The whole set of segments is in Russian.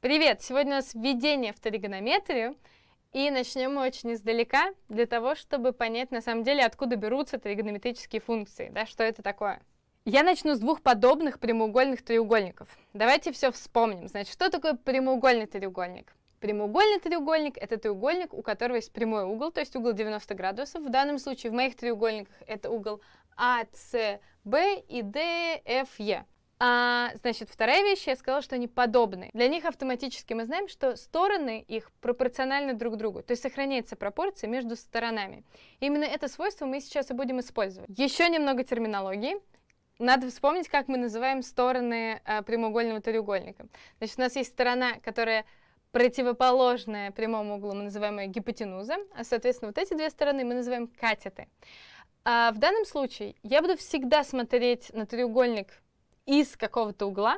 Привет! Сегодня у нас введение в тригонометрию. И начнем мы очень издалека, для того, чтобы понять на самом деле, откуда берутся тригонометрические функции, да, что это такое. Я начну с двух подобных прямоугольных треугольников. Давайте все вспомним. Значит, что такое прямоугольный треугольник? Прямоугольный треугольник – это треугольник, у которого есть прямой угол, то есть угол 90 градусов. В данном случае в моих треугольниках это угол ACB а, и DFE. А, значит, вторая вещь, я сказала, что они подобны. Для них автоматически мы знаем, что стороны их пропорциональны друг другу, то есть сохраняется пропорция между сторонами. именно это свойство мы сейчас и будем использовать. Еще немного терминологии. Надо вспомнить, как мы называем стороны а, прямоугольного треугольника. Значит, у нас есть сторона, которая противоположная прямому углу мы называем ее гипотенуза, а, соответственно, вот эти две стороны мы называем катеты. А в данном случае я буду всегда смотреть на треугольник из какого-то угла,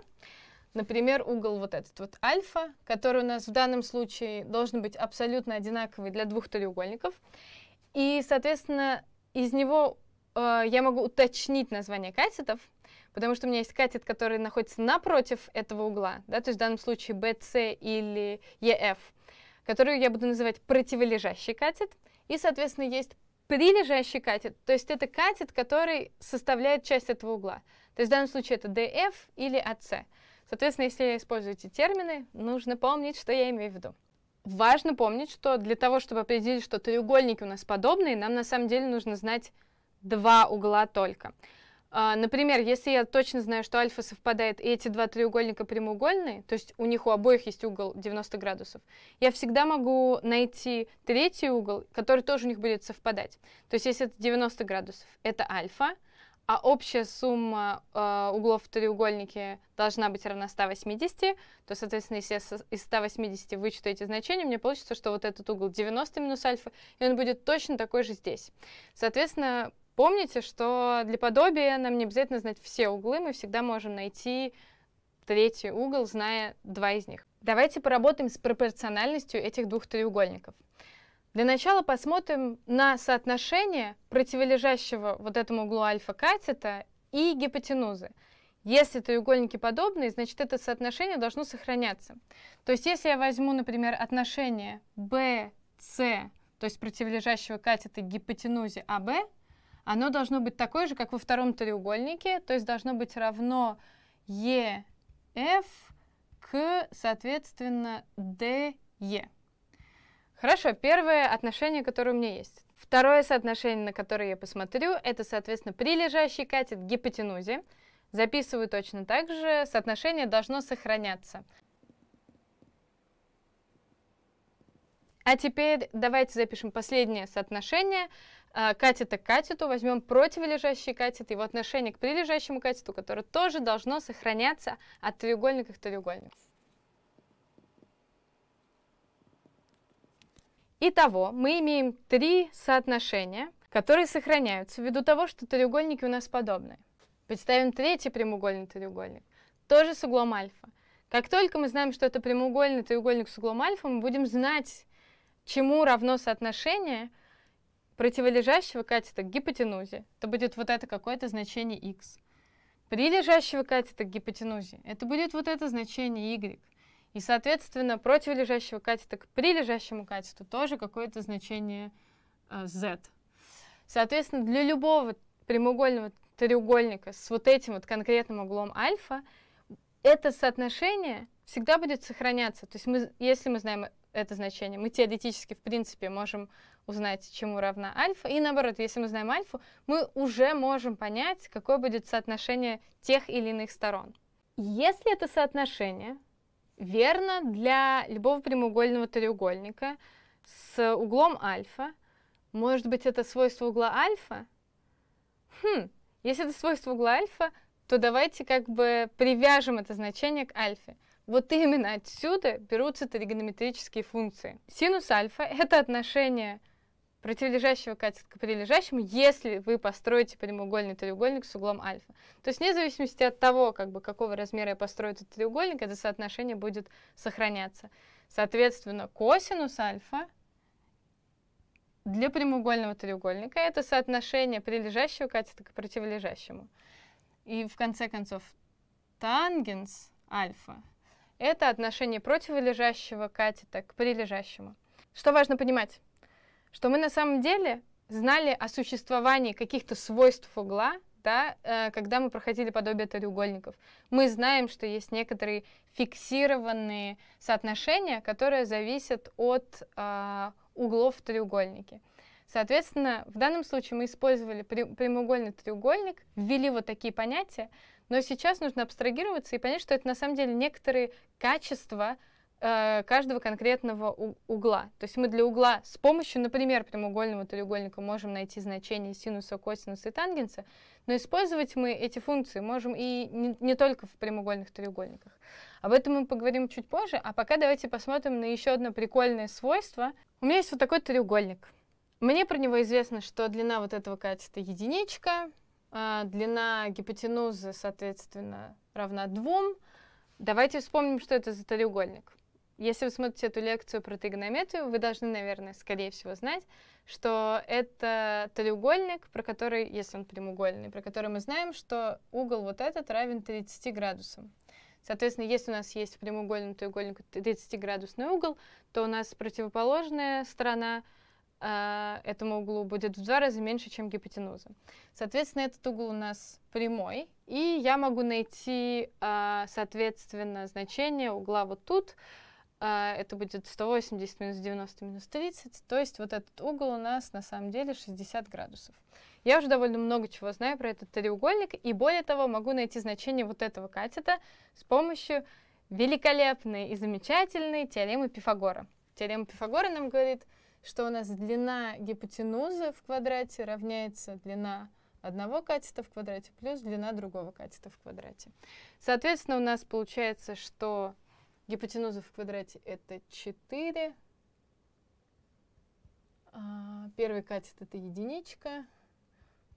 например, угол вот этот вот альфа, который у нас в данном случае должен быть абсолютно одинаковый для двух треугольников, и, соответственно, из него э, я могу уточнить название катетов, потому что у меня есть катет, который находится напротив этого угла, да, то есть в данном случае BC или EF, которую я буду называть противолежащий катет, и, соответственно, есть прилежащий катет, то есть это катет, который составляет часть этого угла. То есть в данном случае это DF или AC. Соответственно, если я использую эти термины, нужно помнить, что я имею в виду. Важно помнить, что для того, чтобы определить, что треугольники у нас подобные, нам на самом деле нужно знать два угла только. А, например, если я точно знаю, что альфа совпадает, и эти два треугольника прямоугольные, то есть у них у обоих есть угол 90 градусов, я всегда могу найти третий угол, который тоже у них будет совпадать. То есть если это 90 градусов, это альфа, а общая сумма э, углов в треугольнике должна быть равна 180, то, соответственно, если я из 180 вычту эти значения, мне получится, что вот этот угол 90 минус альфа, и он будет точно такой же здесь. Соответственно, Помните, что для подобия нам не обязательно знать все углы, мы всегда можем найти третий угол, зная два из них. Давайте поработаем с пропорциональностью этих двух треугольников. Для начала посмотрим на соотношение противолежащего вот этому углу альфа-катета и гипотенузы. Если треугольники подобные, значит это соотношение должно сохраняться. То есть если я возьму, например, отношение BC, то есть противолежащего катета к гипотенузе АБ, оно должно быть такое же, как во втором треугольнике, то есть должно быть равно EF к, соответственно, DE. Хорошо, первое отношение, которое у меня есть. Второе соотношение, на которое я посмотрю, это, соответственно, прилежащий катет к гипотенузе. Записываю точно так же, соотношение должно сохраняться. А теперь давайте запишем последнее соотношение а, катета к катету, возьмем противолежащий катет, его отношение к прилежащему катету, которое тоже должно сохраняться от треугольника к треугольнику. Итого, мы имеем три соотношения, которые сохраняются ввиду того, что треугольники у нас подобные. Представим третий прямоугольный треугольник, тоже с углом альфа. Как только мы знаем, что это прямоугольный треугольник с углом альфа, мы будем знать, чему равно соотношение противолежащего катета к гипотенузе, то будет вот это какое-то значение x. Прилежащего катета к гипотенузе, это будет вот это значение y. И, соответственно, противолежащего катета к прилежащему катету тоже какое-то значение э, z. Соответственно, для любого прямоугольного треугольника с вот этим вот конкретным углом альфа это соотношение всегда будет сохраняться. То есть мы, если мы знаем это значение. Мы теоретически, в принципе, можем узнать, чему равна альфа. И наоборот, если мы знаем альфу, мы уже можем понять, какое будет соотношение тех или иных сторон. Если это соотношение верно для любого прямоугольного треугольника с углом альфа, может быть, это свойство угла альфа? Хм, если это свойство угла альфа, то давайте как бы привяжем это значение к альфе. Вот именно отсюда берутся тригонометрические функции. Синус альфа — это отношение противолежащего катета к прилежащему, если вы построите прямоугольный треугольник с углом альфа. То есть вне зависимости от того, как бы, какого размера я построю этот треугольник, это соотношение будет сохраняться. Соответственно, косинус альфа для прямоугольного треугольника это соотношение прилежащего катета к противолежащему. И в конце концов, тангенс альфа это отношение противолежащего катета к прилежащему. Что важно понимать? Что мы на самом деле знали о существовании каких-то свойств угла, да, э, когда мы проходили подобие треугольников. Мы знаем, что есть некоторые фиксированные соотношения, которые зависят от э, углов в треугольнике. Соответственно, в данном случае мы использовали прямоугольный треугольник, ввели вот такие понятия, но сейчас нужно абстрагироваться и понять, что это на самом деле некоторые качества э, каждого конкретного угла. То есть мы для угла с помощью, например, прямоугольного треугольника можем найти значение синуса, косинуса и тангенса, но использовать мы эти функции можем и не, не только в прямоугольных треугольниках. Об этом мы поговорим чуть позже, а пока давайте посмотрим на еще одно прикольное свойство. У меня есть вот такой треугольник — мне про него известно, что длина вот этого катета единичка, а длина гипотенузы, соответственно, равна двум. Давайте вспомним, что это за треугольник. Если вы смотрите эту лекцию про тригонометрию, вы должны, наверное, скорее всего знать, что это треугольник, про который, если он прямоугольный, про который мы знаем, что угол вот этот равен 30 градусам. Соответственно, если у нас есть в прямоугольном треугольнике 30-градусный угол, то у нас противоположная сторона — а, этому углу будет в два раза меньше, чем гипотенуза. Соответственно, этот угол у нас прямой, и я могу найти, а, соответственно, значение угла вот тут. А, это будет 180 минус 90 минус 30, то есть вот этот угол у нас на самом деле 60 градусов. Я уже довольно много чего знаю про этот треугольник, и более того, могу найти значение вот этого катета с помощью великолепной и замечательной теоремы Пифагора. Теорема Пифагора нам говорит, что у нас длина гипотенузы в квадрате равняется длина одного катета в квадрате плюс длина другого катета в квадрате. Соответственно, у нас получается, что гипотенуза в квадрате это 4, а, первый катет это единичка,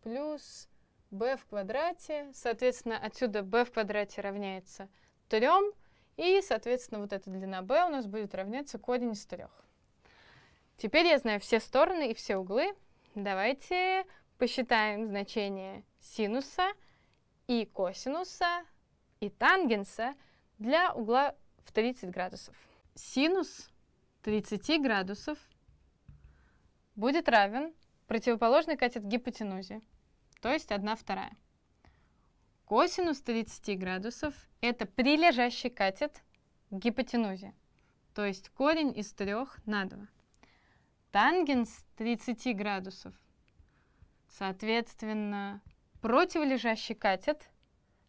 плюс b в квадрате, соответственно, отсюда b в квадрате равняется 3, и, соответственно, вот эта длина b у нас будет равняться корень из 3. Теперь я знаю все стороны и все углы. Давайте посчитаем значение синуса и косинуса и тангенса для угла в 30 градусов. Синус 30 градусов будет равен противоположный катет гипотенузе, то есть 1 вторая. Косинус 30 градусов – это прилежащий катет гипотенузе, то есть корень из 3 на 2 тангенс 30 градусов. Соответственно, противолежащий катет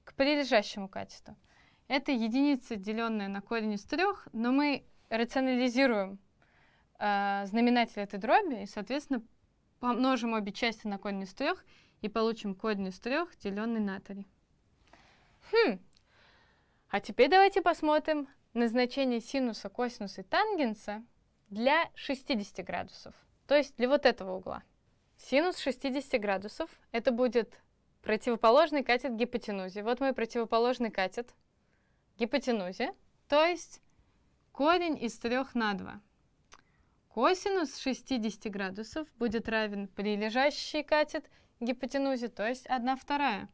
к прилежащему катету. Это единица, деленная на корень из трех, но мы рационализируем э, знаменатель этой дроби и, соответственно, помножим обе части на корень из трех и получим корень из трех, деленный на 3. Хм. А теперь давайте посмотрим на значение синуса, косинуса и тангенса – для 60 градусов, то есть для вот этого угла. Синус 60 градусов — это будет противоположный катет гипотенузе. Вот мой противоположный катет гипотенузе, то есть корень из 3 на 2. Косинус 60 градусов будет равен прилежащий катет гипотенузе, то есть 1 вторая.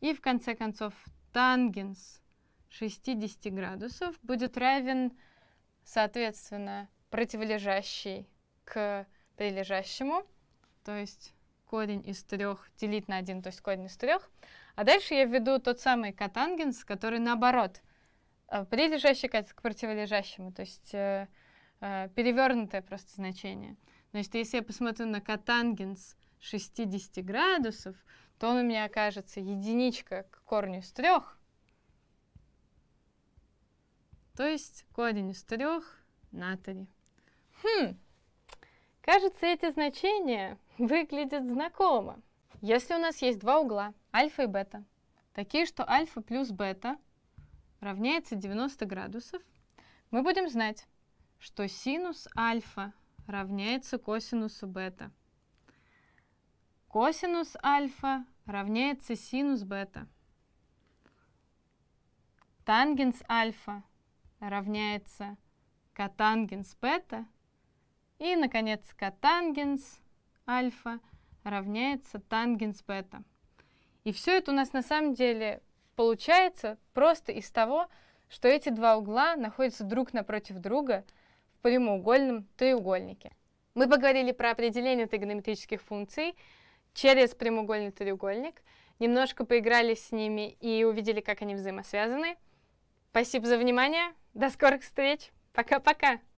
И в конце концов тангенс 60 градусов будет равен соответственно, противолежащий к прилежащему, то есть корень из трех делить на один, то есть корень из трех. А дальше я введу тот самый катангенс, который наоборот, э, прилежащий к противолежащему, то есть э, э, перевернутое просто значение. Значит, если я посмотрю на катангенс 60 градусов, то он у меня окажется единичка к корню из трех, то есть корень из трех на 3. Хм, кажется, эти значения выглядят знакомо. Если у нас есть два угла, альфа и бета, такие, что альфа плюс бета равняется 90 градусов, мы будем знать, что синус альфа равняется косинусу бета. Косинус альфа равняется синус бета. Тангенс альфа равняется котангенс бета. И, наконец, котангенс альфа равняется тангенс бета. И все это у нас на самом деле получается просто из того, что эти два угла находятся друг напротив друга в прямоугольном треугольнике. Мы поговорили про определение тригонометрических функций через прямоугольный треугольник, немножко поиграли с ними и увидели, как они взаимосвязаны. Спасибо за внимание! До скорых встреч. Пока-пока.